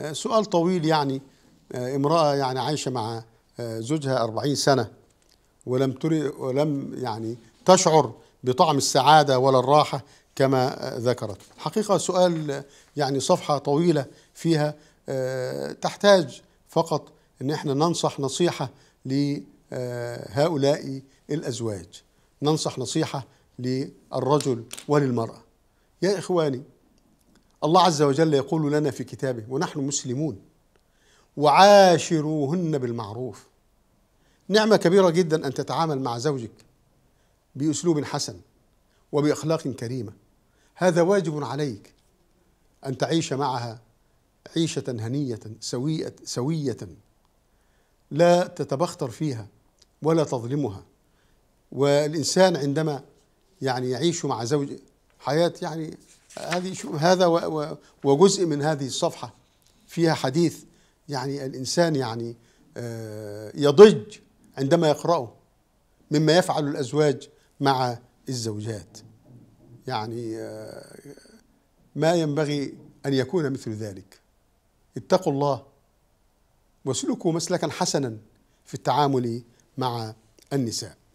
آه، سؤال طويل يعني آه، امرأة يعني عايشة مع آه، زوجها أربعين سنة ولم تري ولم يعني تشعر بطعم السعادة ولا الراحة كما ذكرت الحقيقة سؤال يعني صفحة طويلة فيها تحتاج فقط ان احنا ننصح نصيحة لهؤلاء الأزواج ننصح نصيحة للرجل وللمرأة يا إخواني الله عز وجل يقول لنا في كتابه ونحن مسلمون وعاشروهن بالمعروف نعمة كبيرة جدا أن تتعامل مع زوجك بأسلوب حسن وبأخلاق كريمة هذا واجب عليك أن تعيش معها عيشة هنية سوية سوية لا تتبختر فيها ولا تظلمها والإنسان عندما يعني يعيش مع زوج حياة يعني هذه شو هذا وجزء من هذه الصفحة فيها حديث يعني الإنسان يعني آه، يضج عندما يقرأه مما يفعل الأزواج مع الزوجات يعني آه، ما ينبغي أن يكون مثل ذلك اتقوا الله واسلكوا مسلكا حسنا في التعامل مع النساء